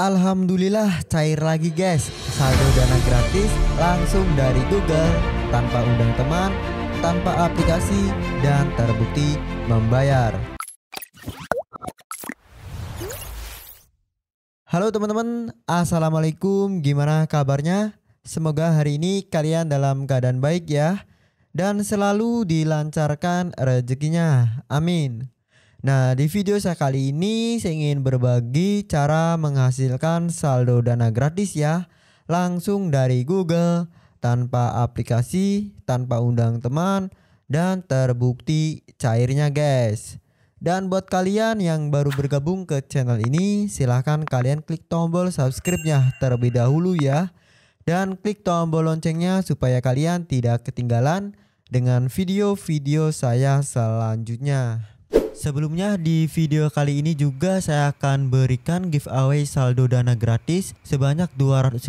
Alhamdulillah cair lagi guys Saldo dana gratis langsung dari Google Tanpa undang teman, tanpa aplikasi dan terbukti membayar Halo teman-teman, Assalamualaikum gimana kabarnya? Semoga hari ini kalian dalam keadaan baik ya Dan selalu dilancarkan rezekinya, amin Nah, di video saya kali ini saya ingin berbagi cara menghasilkan saldo dana gratis ya, langsung dari Google tanpa aplikasi, tanpa undang teman dan terbukti cairnya, guys. Dan buat kalian yang baru bergabung ke channel ini, silahkan kalian klik tombol subscribe-nya terlebih dahulu ya. Dan klik tombol loncengnya supaya kalian tidak ketinggalan dengan video-video saya selanjutnya. Sebelumnya di video kali ini juga saya akan berikan giveaway saldo dana gratis sebanyak 200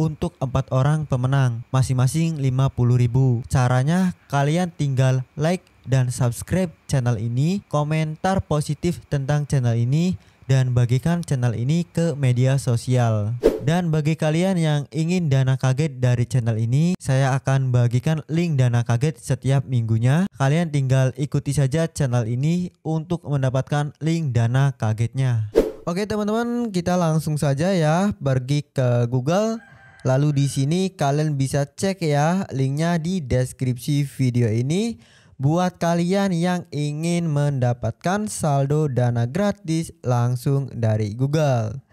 untuk 4 orang pemenang, masing-masing 50 Caranya kalian tinggal like dan subscribe channel ini, komentar positif tentang channel ini, dan bagikan channel ini ke media sosial. Dan bagi kalian yang ingin dana kaget dari channel ini, saya akan bagikan link dana kaget setiap minggunya. Kalian tinggal ikuti saja channel ini untuk mendapatkan link dana kagetnya. Oke teman-teman, kita langsung saja ya pergi ke Google. Lalu di sini kalian bisa cek ya linknya di deskripsi video ini buat kalian yang ingin mendapatkan saldo dana gratis langsung dari Google.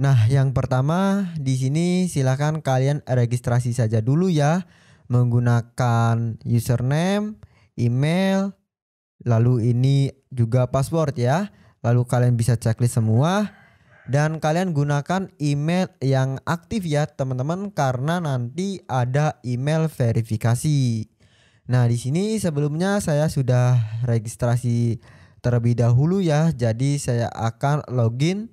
Nah, yang pertama di sini silakan kalian registrasi saja dulu ya menggunakan username, email, lalu ini juga password ya. Lalu kalian bisa checklist semua dan kalian gunakan email yang aktif ya teman-teman karena nanti ada email verifikasi. Nah, di sini sebelumnya saya sudah registrasi terlebih dahulu ya. Jadi saya akan login.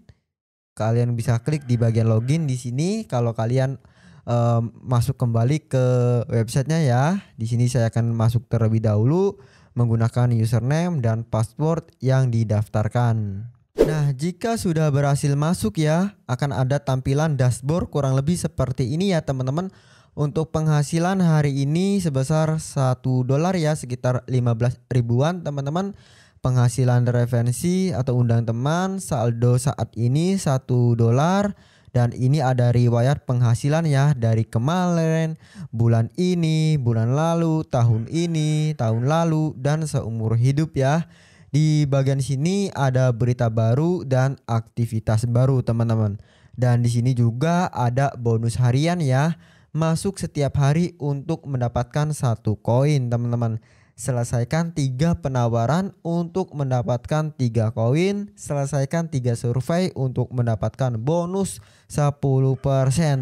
Kalian bisa klik di bagian login di sini kalau kalian um, masuk kembali ke websitenya ya. Di sini saya akan masuk terlebih dahulu menggunakan username dan password yang didaftarkan. Nah, jika sudah berhasil masuk ya, akan ada tampilan dashboard kurang lebih seperti ini ya teman-teman. Untuk penghasilan hari ini sebesar 1 dolar ya, sekitar 15 ribuan teman-teman. Penghasilan referensi atau undang teman, saldo saat ini 1 dolar. Dan ini ada riwayat penghasilan ya dari kemarin, bulan ini, bulan lalu, tahun ini, tahun lalu, dan seumur hidup ya. Di bagian sini ada berita baru dan aktivitas baru teman-teman. Dan di sini juga ada bonus harian ya. Masuk setiap hari untuk mendapatkan satu koin teman-teman. Selesaikan tiga penawaran untuk mendapatkan tiga koin. Selesaikan tiga survei untuk mendapatkan bonus 10%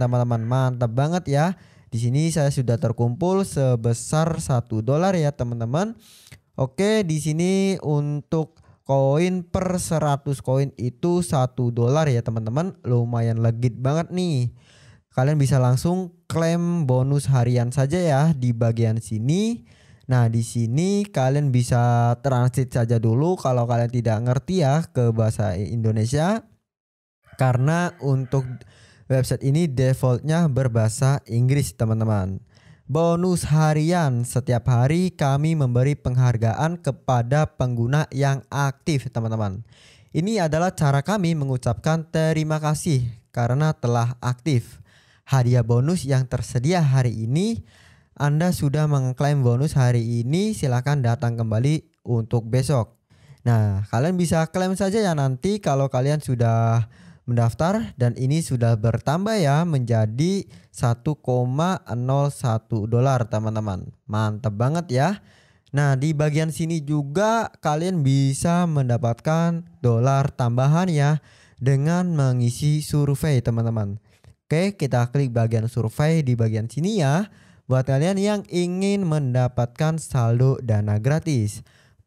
teman-teman. Mantap banget ya. Di sini saya sudah terkumpul sebesar satu dolar ya teman-teman. Oke, di sini untuk koin per 100 koin itu satu dolar ya teman-teman. Lumayan legit banget nih. Kalian bisa langsung klaim bonus harian saja ya di bagian sini. Nah, di sini kalian bisa transit saja dulu kalau kalian tidak ngerti ya ke bahasa Indonesia. Karena untuk website ini defaultnya berbahasa Inggris, teman-teman. Bonus harian setiap hari kami memberi penghargaan kepada pengguna yang aktif, teman-teman. Ini adalah cara kami mengucapkan terima kasih karena telah aktif. Hadiah bonus yang tersedia hari ini, Anda sudah mengklaim bonus hari ini, silakan datang kembali untuk besok. Nah, kalian bisa klaim saja ya nanti kalau kalian sudah mendaftar dan ini sudah bertambah ya menjadi 1,01 dolar teman-teman. Mantap banget ya. Nah, di bagian sini juga kalian bisa mendapatkan dolar tambahan ya dengan mengisi survei teman-teman. Oke, kita klik bagian survei di bagian sini ya buat kalian yang ingin mendapatkan saldo dana gratis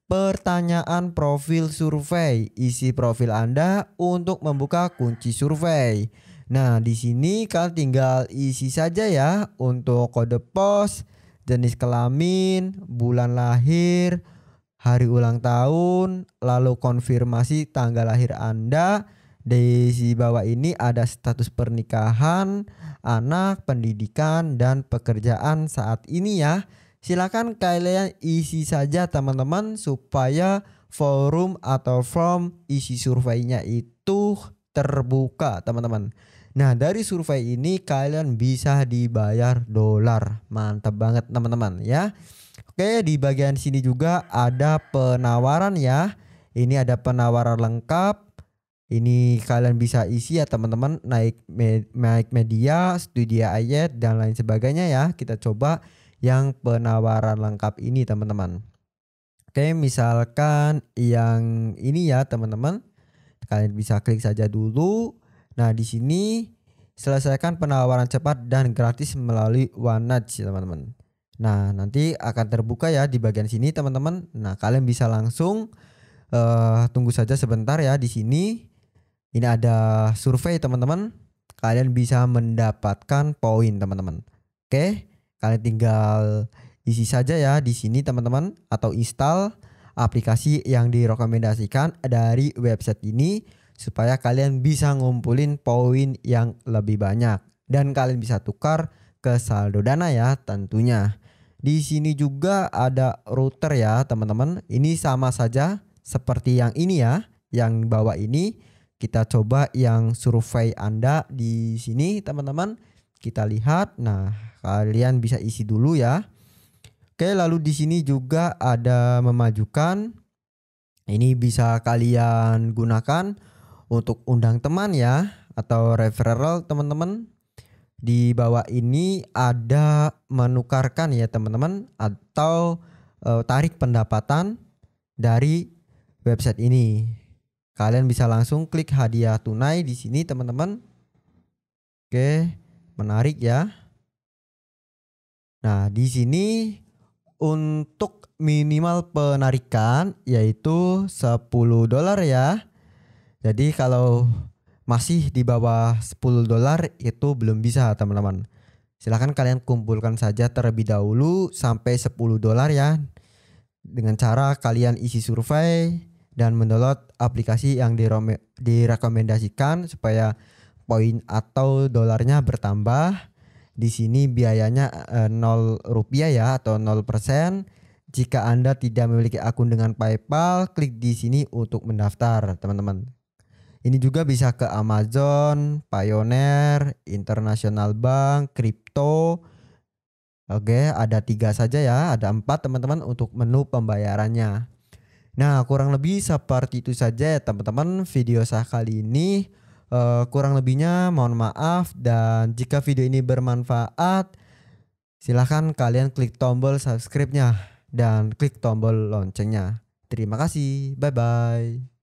pertanyaan profil survei. Isi profil Anda untuk membuka kunci survei. Nah, di sini kalian tinggal isi saja ya untuk kode pos, jenis kelamin, bulan lahir, hari ulang tahun, lalu konfirmasi tanggal lahir Anda. Di bawah ini ada status pernikahan, anak, pendidikan, dan pekerjaan saat ini ya. Silakan kalian isi saja teman-teman supaya forum atau form isi surveinya itu terbuka teman-teman. Nah dari survei ini kalian bisa dibayar dolar. Mantap banget teman-teman ya. Oke di bagian sini juga ada penawaran ya. Ini ada penawaran lengkap. Ini kalian bisa isi ya teman-teman naik naik media, studi ayat dan lain sebagainya ya. Kita coba yang penawaran lengkap ini teman-teman. Oke, misalkan yang ini ya teman-teman. Kalian bisa klik saja dulu. Nah, di sini selesaikan penawaran cepat dan gratis melalui OneNudge teman-teman. Nah, nanti akan terbuka ya di bagian sini teman-teman. Nah, kalian bisa langsung uh, tunggu saja sebentar ya di sini. Ini ada survei teman-teman. Kalian bisa mendapatkan poin teman-teman. Oke. Kalian tinggal isi saja ya di sini teman-teman atau install aplikasi yang direkomendasikan dari website ini supaya kalian bisa ngumpulin poin yang lebih banyak dan kalian bisa tukar ke saldo dana ya tentunya. Di sini juga ada router ya teman-teman. Ini sama saja seperti yang ini ya, yang bawah ini kita coba yang survei Anda di sini teman-teman kita lihat. Nah, kalian bisa isi dulu ya. Oke, lalu di sini juga ada memajukan. Ini bisa kalian gunakan untuk undang teman ya atau referral teman-teman. Di bawah ini ada menukarkan ya teman-teman atau e, tarik pendapatan dari website ini. Kalian bisa langsung klik hadiah tunai di sini teman-teman. Oke. Menarik ya. Nah, di sini untuk minimal penarikan yaitu 10 dolar ya. Jadi kalau masih di bawah 10 dolar itu belum bisa teman-teman. Silahkan kalian kumpulkan saja terlebih dahulu sampai 10 dolar ya. Dengan cara kalian isi survei dan mendownload aplikasi yang direkomendasikan supaya poin atau dolarnya bertambah. Di sini biayanya eh, 0 rupiah ya atau 0%. Jika Anda tidak memiliki akun dengan PayPal, klik di sini untuk mendaftar, teman-teman. Ini juga bisa ke Amazon, Pioneer, International Bank, Crypto. Oke, ada tiga saja ya, ada empat teman-teman untuk menu pembayarannya. Nah, kurang lebih seperti itu saja ya teman-teman video saya kali ini. Uh, kurang lebihnya mohon maaf dan jika video ini bermanfaat silahkan kalian klik tombol subscribe-nya dan klik tombol loncengnya. Terima kasih, bye-bye.